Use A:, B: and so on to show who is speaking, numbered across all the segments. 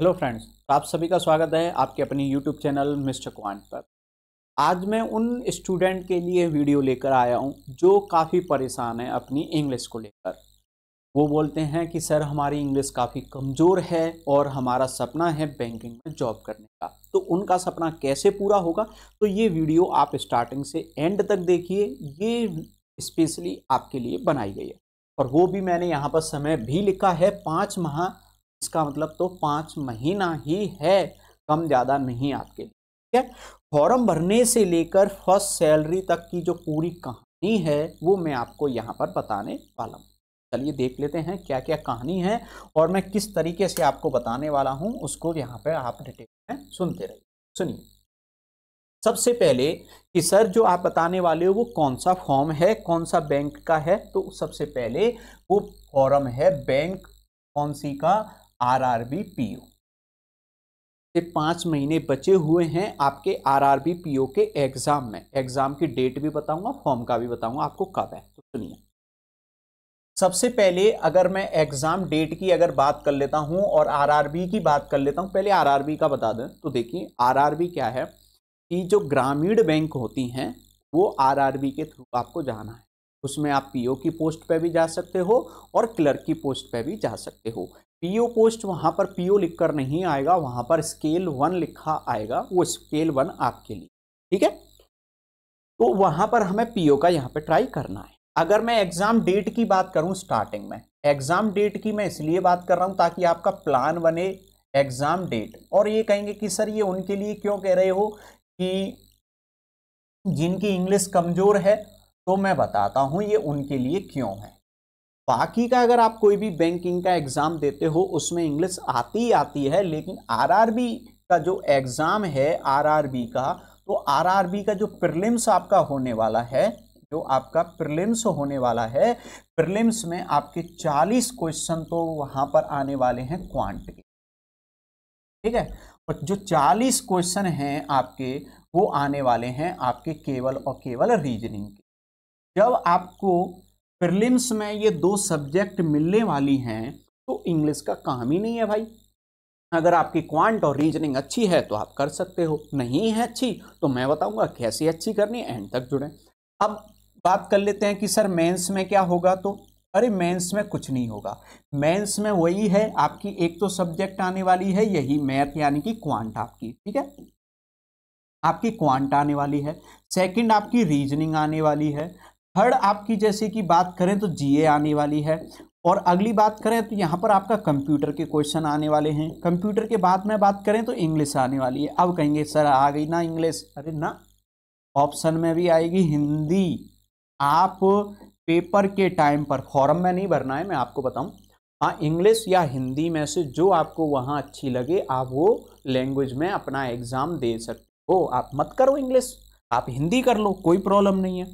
A: hello friends तो आप सभी का स्वागत है आपके अपनी यूट्यूब चैनल मिस्टर क्वांट पर आज मैं उन स्टूडेंट के लिए वीडियो लेकर आया हूँ जो काफ़ी परेशान है अपनी इंग्लिश को लेकर वो बोलते हैं कि सर हमारी इंग्लिश काफ़ी कमज़ोर है और हमारा सपना है बैंकिंग में जॉब करने का तो उनका सपना कैसे पूरा होगा तो ये वीडियो आप स्टार्टिंग से एंड तक देखिए ये स्पेशली आपके लिए बनाई गई है और वो भी मैंने यहाँ पर समय भी लिखा है पाँच माह इसका मतलब तो पाँच महीना ही है कम ज़्यादा नहीं आपके लिए ठीक है फॉर्म भरने से लेकर फर्स्ट सैलरी तक की जो पूरी कहानी है वो मैं आपको यहाँ पर बताने वाला हूँ चलिए देख लेते हैं क्या क्या कहानी है और मैं किस तरीके से आपको बताने वाला हूँ उसको यहाँ पर आप डिटेल में सुनते रहिए सुनिए सबसे पहले कि सर जो आप बताने वाले हो वो कौन सा फॉर्म है कौन सा बैंक का है तो सबसे पहले वो फॉर्म है बैंक कौन सी का R R B P O ये पाँच महीने बचे हुए हैं आपके R R B P O के एग्ज़ाम में एग्ज़ाम की डेट भी बताऊंगा फॉर्म का भी बताऊंगा आपको कब है तो सुनिए सबसे पहले अगर मैं एग्ज़ाम डेट की अगर बात कर लेता हूं और आर आर बी की बात कर लेता हूं पहले आर आर बी का बता दें तो देखिए आर आर बी क्या है कि जो ग्रामीण बैंक होती हैं वो आर आर बी के थ्रू आपको जाना है उसमें आप पीओ की पोस्ट पे भी जा सकते हो और क्लर्क की पोस्ट पे भी जा सकते हो पीओ पोस्ट वहाँ पर पीओ लिखकर नहीं आएगा वहाँ पर स्केल वन लिखा आएगा वो स्केल वन आपके लिए ठीक है तो वहाँ पर हमें पीओ का यहाँ पे ट्राई करना है अगर मैं एग्ज़ाम डेट की बात करूँ स्टार्टिंग में एग्ज़ाम डेट की मैं इसलिए बात कर रहा हूँ ताकि आपका प्लान बने एग्ज़ाम डेट और ये कहेंगे कि सर ये उनके लिए क्यों कह रहे हो कि जिनकी इंग्लिश कमज़ोर है तो मैं बताता हूँ ये उनके लिए क्यों है बाकी का अगर आप कोई भी बैंकिंग का एग्ज़ाम देते हो उसमें इंग्लिश आती ही आती है लेकिन आरआरबी का जो एग्ज़ाम है आरआरबी का तो आरआरबी का जो प्रिलिम्स आपका होने वाला है जो आपका प्रिलिम्स होने वाला है प्रिलिम्स में आपके 40 क्वेश्चन तो वहाँ पर आने वाले हैं क्वांट के ठीक है और जो 40 क्वेश्चन हैं आपके वो आने वाले हैं आपके केवल और केवल रीजनिंग के जब आपको प्रिलिम्स में ये दो सब्जेक्ट मिलने वाली हैं तो इंग्लिश का काम ही नहीं है भाई अगर आपकी क्वांट और रीजनिंग अच्छी है तो आप कर सकते हो नहीं है अच्छी तो मैं बताऊंगा कैसे अच्छी करनी एंड तक जुड़े अब बात कर लेते हैं कि सर मेंस में क्या होगा तो अरे मेंस में कुछ नहीं होगा मेंस में वही है आपकी एक तो सब्जेक्ट आने वाली है यही मैथ यानी कि क्वांट आपकी ठीक है आपकी क्वांट आने वाली है सेकंड आपकी रीजनिंग आने वाली है थर्ड आपकी जैसे कि बात करें तो जीए आने वाली है और अगली बात करें तो यहाँ पर आपका कंप्यूटर के क्वेश्चन आने वाले हैं कंप्यूटर के बाद में बात करें तो इंग्लिश आने वाली है अब कहेंगे सर आ गई ना इंग्लिश अरे ना ऑप्शन में भी आएगी हिंदी आप पेपर के टाइम पर फॉरम में नहीं भरना है मैं आपको बताऊं हाँ इंग्लिश या हिंदी में से जो आपको वहाँ अच्छी लगे आप वो लैंग्वेज में अपना एग्ज़ाम दे सकते हो आप मत करो इंग्लिश आप हिंदी कर लो कोई प्रॉब्लम नहीं है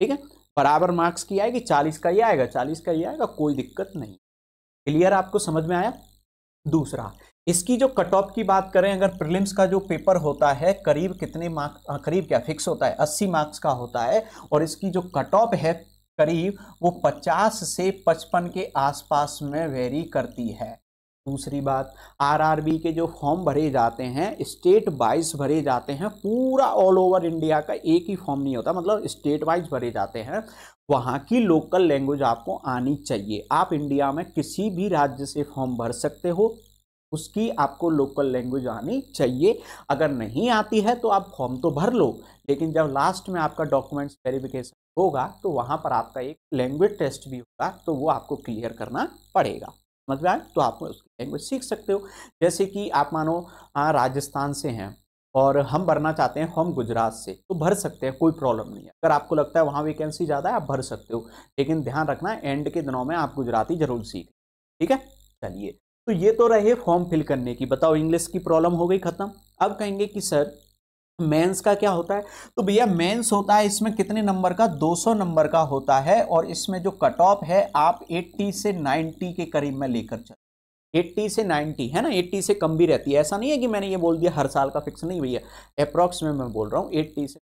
A: ठीक है बराबर मार्क्स की आएगी चालीस का ही आएगा चालीस का ही आएगा कोई दिक्कत नहीं क्लियर आपको समझ में आया दूसरा इसकी जो कट ऑफ की बात करें अगर प्रिलिम्स का जो पेपर होता है करीब कितने मार्क्स करीब क्या फिक्स होता है अस्सी मार्क्स का होता है और इसकी जो कट ऑफ है करीब वो पचास से पचपन के आसपास में वेरी करती है दूसरी बात आरआरबी के जो फॉर्म भरे जाते हैं स्टेट वाइज भरे जाते हैं पूरा ऑल ओवर इंडिया का एक ही फॉर्म नहीं होता मतलब स्टेट वाइज भरे जाते हैं वहाँ की लोकल लैंग्वेज आपको आनी चाहिए आप इंडिया में किसी भी राज्य से फॉर्म भर सकते हो उसकी आपको लोकल लैंग्वेज आनी चाहिए अगर नहीं आती है तो आप फॉर्म तो भर लो लेकिन जब लास्ट में आपका डॉक्यूमेंट्स वेरिफिकेशन होगा तो वहाँ पर आपका एक लैंग्वेज टेस्ट भी होगा तो वो आपको क्लियर करना पड़ेगा समझ में आए तो आप उसकी लैंग्वेज सीख सकते हो जैसे कि आप मानो हाँ राजस्थान से हैं और हम भरना चाहते हैं हम गुजरात से तो भर सकते हैं कोई प्रॉब्लम नहीं है अगर आपको लगता है वहाँ वैकेंसी ज़्यादा है आप भर सकते हो लेकिन ध्यान रखना एंड के दिनों में आप गुजराती जरूर सीख ठीक है चलिए तो ये तो रहे फॉर्म फिल करने की बताओ इंग्लिश की प्रॉब्लम हो गई ख़त्म अब कहेंगे कि सर मेंस का क्या होता है तो भैया मेंस होता है इसमें कितने नंबर का 200 नंबर का होता है और इसमें जो कट ऑफ है आप 80 से 90 के करीब में लेकर चल 80 से 90 है ना 80 से कम भी रहती है ऐसा नहीं है कि मैंने ये बोल दिया हर साल का फिक्स नहीं भैया अप्रॉक्स में मैं बोल रहा हूँ 80 से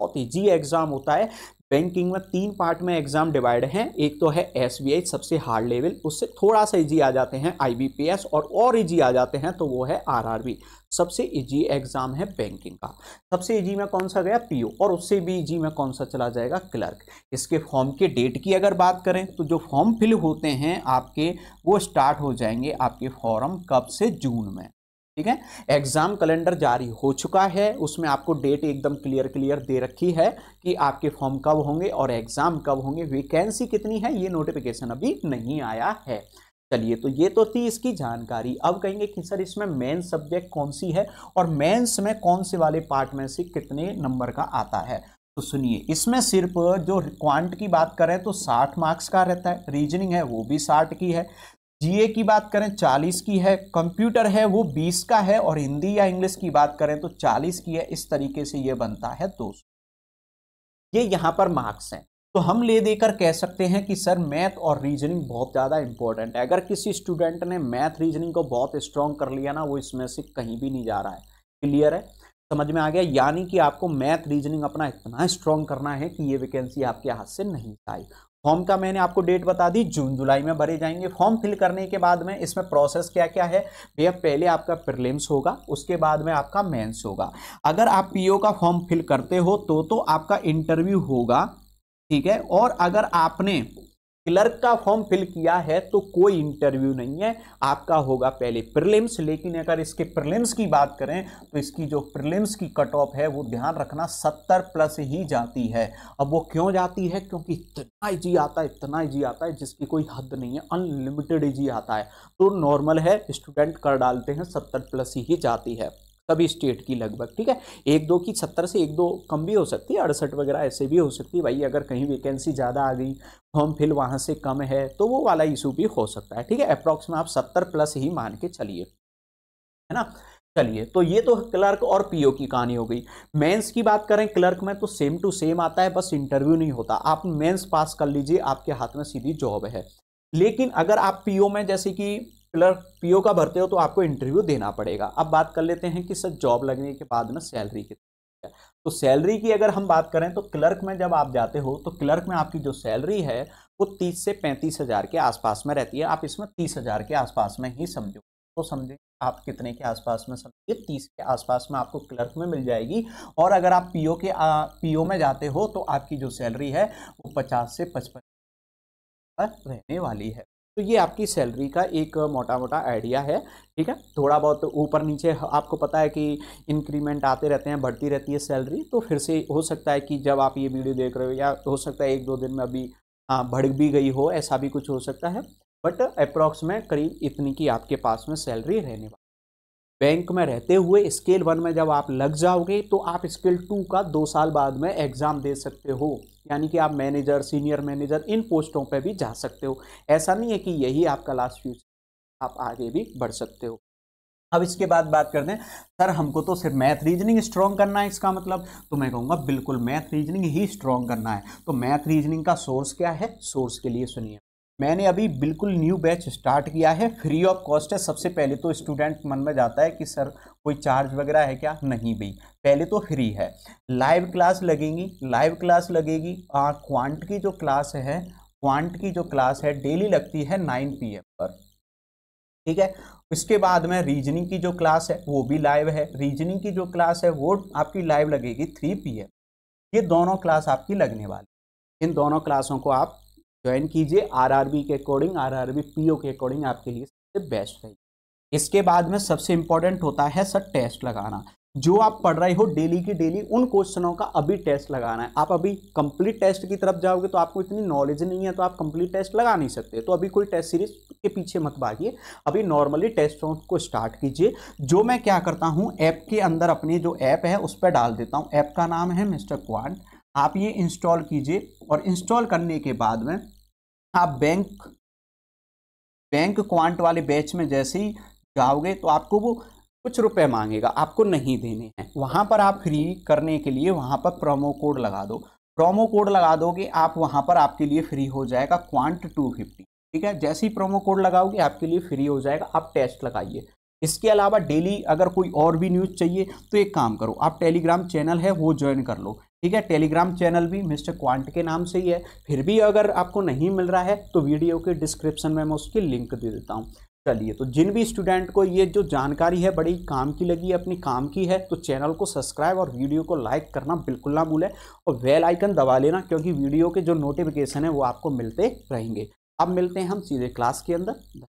A: बहुत ईजी एग्जाम होता है बैंकिंग में तीन पार्ट में एग्जाम डिवाइड हैं एक तो है एस सबसे हार्ड लेवल उससे थोड़ा सा इजी आ जाते हैं आई और और इजी आ जाते हैं तो वो है आर सबसे इजी एग्जाम है बैंकिंग का सबसे इजी में कौन सा गया पीओ और उससे भी इजी में कौन सा चला जाएगा क्लर्क इसके फॉर्म के डेट की अगर बात करें तो जो फॉर्म फिल होते हैं आपके वो स्टार्ट हो जाएंगे आपके फॉर्म कब से जून में ठीक है एग्ज़ाम कैलेंडर जारी हो चुका है उसमें आपको डेट एकदम क्लियर क्लियर दे रखी है कि आपके फॉर्म कब होंगे और एग्ज़ाम कब होंगे वैकेंसी कितनी है ये नोटिफिकेशन अभी नहीं आया है चलिए तो ये तो थी इसकी जानकारी अब कहेंगे कि सर इसमें मेन सब्जेक्ट कौन सी है और मेन्स में कौन से वाले पार्ट में से कितने नंबर का आता है तो सुनिए इसमें सिर्फ जो क्वांट की बात करें तो 60 मार्क्स का रहता है रीजनिंग है वो भी 60 की है जीए की बात करें 40 की है कंप्यूटर है वो 20 का है और हिंदी या इंग्लिश की बात करें तो 40 की है इस तरीके से ये बनता है दोस्तों ये यहाँ पर मार्क्स हैं तो हम ले देकर कह सकते हैं कि सर मैथ और रीजनिंग बहुत ज़्यादा इंपॉर्टेंट है अगर किसी स्टूडेंट ने मैथ रीजनिंग को बहुत स्ट्रॉन्ग कर लिया ना वो इसमें से कहीं भी नहीं जा रहा है क्लियर है समझ में आ गया यानी कि आपको मैथ रीजनिंग अपना इतना स्ट्रॉन्ग करना है कि ये वैकेंसी आपके हाथ से नहीं आई फॉर्म का मैंने आपको डेट बता दी जून जुलाई में भरे जाएंगे फॉर्म फिल करने के बाद में इसमें प्रोसेस क्या क्या है भैया पहले आपका प्रिलिम्स होगा उसके बाद में आपका मेंस होगा अगर आप पीओ का फॉर्म फिल करते हो तो तो आपका इंटरव्यू होगा ठीक है और अगर आपने क्लर्क का फॉर्म फिल किया है तो कोई इंटरव्यू नहीं है आपका होगा पहले प्रिलिम्स लेकिन अगर इसके प्रिलिम्स की बात करें तो इसकी जो प्रिलिम्स की कट ऑफ है वो ध्यान रखना सत्तर प्लस ही जाती है अब वो क्यों जाती है क्योंकि इतना जी आता है इतना जी आता है जिसकी कोई हद नहीं है अनलिमिटेड जी आता है तो नॉर्मल है स्टूडेंट कर डालते हैं सत्तर प्लस ही जाती है सभी स्टेट की लगभग ठीक है एक दो की सत्तर से एक दो कम भी हो सकती है अड़सठ वगैरह ऐसे भी हो सकती है भाई अगर कहीं वैकेंसी ज़्यादा आ गई फॉर्म फिल वहाँ से कम है तो वो वाला इशू भी हो सकता है ठीक है अप्रॉक्स में आप सत्तर प्लस ही मान के चलिए है ना चलिए तो ये तो क्लर्क और पीओ की कहानी हो गई मेंस की बात करें क्लर्क में तो सेम टू सेम आता है बस इंटरव्यू नहीं होता आप मेंस पास कर लीजिए आपके हाथ में सीधी जॉब है लेकिन अगर आप पीओ में जैसे कि क्लर्क पीओ का भरते हो तो आपको इंटरव्यू देना पड़ेगा अब बात कर लेते हैं कि सर जॉब लगने के बाद में सैलरी कितनी तो सैलरी की अगर हम बात करें तो क्लर्क में जब आप जाते हो तो क्लर्क में आपकी जो सैलरी है वो तीस से पैंतीस हज़ार के आसपास में रहती है आप इसमें तीस हज़ार के आसपास में ही समझो तो समझे आप कितने के आसपास में समझिए तीस के आसपास में आपको क्लर्क में मिल जाएगी और अगर आप पीओ के पीओ में जाते हो तो आपकी जो सैलरी है वो पचास से पचपन रहने वाली है तो ये आपकी सैलरी का एक मोटा मोटा आइडिया है ठीक है थोड़ा बहुत ऊपर नीचे आपको पता है कि इंक्रीमेंट आते रहते हैं बढ़ती रहती है सैलरी तो फिर से हो सकता है कि जब आप ये वीडियो देख रहे हो या हो सकता है एक दो दिन में अभी हाँ बढ़ भी गई हो ऐसा भी कुछ हो सकता है बट अप्रॉक्स में करीब इतनी की आपके पास में सैलरी रहने वाली बैंक में रहते हुए स्केल वन में जब आप लग जाओगे तो आप स्केल टू का दो साल बाद में एग्ज़ाम दे सकते हो यानी कि आप मैनेजर सीनियर मैनेजर इन पोस्टों पर भी जा सकते हो ऐसा नहीं है कि यही आपका लास्ट फ्यूचर आप आगे भी बढ़ सकते हो अब इसके बाद बात करते हैं सर हमको तो सिर्फ मैथ रीजनिंग स्ट्रॉन्ग करना है इसका मतलब तो मैं कहूँगा बिल्कुल मैथ रीजनिंग ही स्ट्रॉन्ग करना है तो मैथ रीजनिंग का सोर्स क्या है सोर्स के लिए सुनिए मैंने अभी बिल्कुल न्यू बैच स्टार्ट किया है फ्री ऑफ कॉस्ट है सबसे पहले तो स्टूडेंट मन में जाता है कि सर कोई चार्ज वगैरह है क्या नहीं भाई पहले तो फ्री है लाइव क्लास लगेंगी लाइव क्लास लगेगी क्वांट की जो क्लास है क्वांट की जो क्लास है डेली लगती है नाइन पी पर ठीक है इसके बाद में रीजनिंग की जो क्लास है वो भी लाइव है रीजनिंग की जो क्लास है वो आपकी लाइव लगेगी थ्री पी ये दोनों क्लास आपकी लगने वाली इन दोनों क्लासों को आप ज्वाइन कीजिए आरआरबी के अकॉर्डिंग आरआरबी पीओ के अकॉर्डिंग आपके लिए सबसे बेस्ट रहेगी इसके बाद में सबसे इंपॉर्टेंट होता है सर टेस्ट लगाना जो आप पढ़ रहे हो डेली की डेली उन क्वेश्चनों का अभी टेस्ट लगाना है आप अभी कंप्लीट टेस्ट की तरफ जाओगे तो आपको इतनी नॉलेज नहीं है तो आप कंप्लीट टेस्ट लगा नहीं सकते तो अभी कोई टेस्ट सीरीज के पीछे मत भागिए अभी नॉर्मली टेस्टों को स्टार्ट कीजिए जो मैं क्या करता हूँ ऐप के अंदर अपनी जो ऐप है उस पर डाल देता हूँ ऐप का नाम है मिस्टर क्वांट आप ये इंस्टॉल कीजिए और इंस्टॉल करने के बाद में आप बैंक बैंक क्वांट वाले बैच में जैसे ही जाओगे तो आपको वो कुछ रुपए मांगेगा आपको नहीं देने हैं वहाँ पर आप फ्री करने के लिए वहाँ पर प्रोमो कोड लगा दो प्रोमो कोड लगा दोगे आप वहाँ पर आपके लिए फ्री हो जाएगा क्वांट टू फिफ्टी ठीक है जैसे ही प्रोमो कोड लगाओगे आपके लिए फ्री हो जाएगा आप टेस्ट लगाइए इसके अलावा डेली अगर कोई और भी न्यूज़ चाहिए तो एक काम करो आप टेलीग्राम चैनल है वो ज्वाइन कर लो ठीक है टेलीग्राम चैनल भी मिस्टर क्वांट के नाम से ही है फिर भी अगर आपको नहीं मिल रहा है तो वीडियो के डिस्क्रिप्शन में मैं उसकी लिंक दे देता हूँ चलिए तो जिन भी स्टूडेंट को ये जो जानकारी है बड़ी काम की लगी है अपनी काम की है तो चैनल को सब्सक्राइब और वीडियो को लाइक करना बिल्कुल ना भूलें और वेल आइकन दबा लेना क्योंकि वीडियो के जो नोटिफिकेशन है वो आपको मिलते रहेंगे अब मिलते हैं हम सीधे क्लास के अंदर